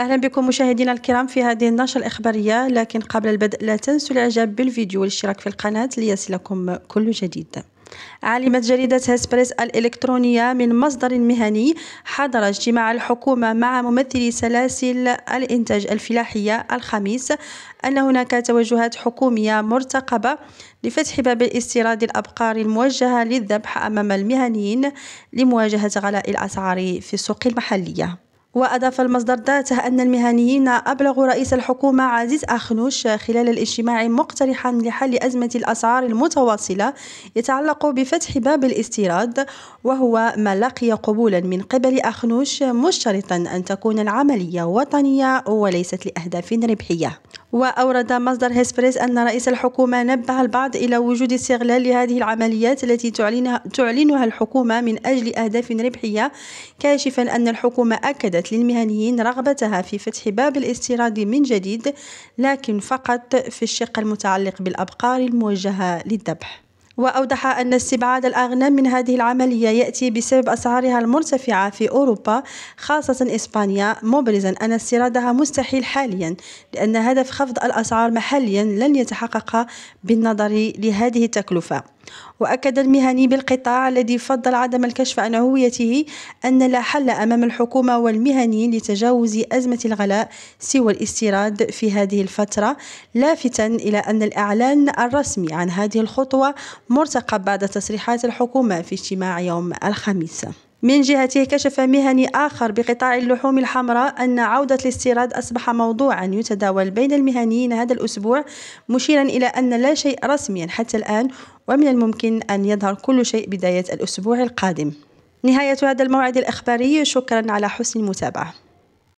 اهلا بكم مشاهدينا الكرام في هذه النشرة الاخبارية لكن قبل البدء لا تنسوا الاعجاب بالفيديو والاشتراك في القناة ليصلكم كل جديد علمت جريدة هسبريس الإلكترونية من مصدر مهني حضر اجتماع الحكومة مع ممثلي سلاسل الإنتاج الفلاحية الخميس أن هناك توجهات حكومية مرتقبة لفتح باب استيراد الأبقار الموجهة للذبح أمام المهنيين لمواجهة غلاء الأسعار في السوق المحلية وأضاف المصدر ذاته أن المهنيين أبلغوا رئيس الحكومة عزيز أخنوش خلال الاجتماع مقترحا لحل أزمة الأسعار المتواصلة يتعلق بفتح باب الاستيراد وهو ما لقي قبولا من قبل أخنوش مشترطا أن تكون العملية وطنية وليست لأهداف ربحية وأورد مصدر هيسبريس أن رئيس الحكومة نبه البعض إلى وجود استغلال لهذه العمليات التي تعلنها, تعلنها الحكومة من أجل أهداف ربحية كاشفا أن الحكومة أكدت أكدت للمهنيين رغبتها في فتح باب الاستيراد من جديد لكن فقط في الشق المتعلق بالأبقار الموجهة للذبح وأوضح أن استبعاد الأغنام من هذه العملية يأتي بسبب أسعارها المرتفعة في أوروبا خاصة إسبانيا مبرزا أن استيرادها مستحيل حاليا لأن هدف خفض الأسعار محليا لن يتحقق بالنظر لهذه التكلفة وأكد المهني بالقطاع الذي فضل عدم الكشف عن هويته أن لا حل أمام الحكومة والمهنيين لتجاوز أزمة الغلاء سوى الاستيراد في هذه الفترة لافتا إلى أن الإعلان الرسمي عن هذه الخطوة مرتقب بعد تصريحات الحكومة في اجتماع يوم الخميس من جهته كشف مهني آخر بقطاع اللحوم الحمراء أن عودة الاستيراد أصبح موضوعا يتداول بين المهنيين هذا الأسبوع مشيرا إلى أن لا شيء رسميا حتى الآن ومن الممكن أن يظهر كل شيء بداية الأسبوع القادم نهاية هذا الموعد الإخباري شكرا على حسن المتابعة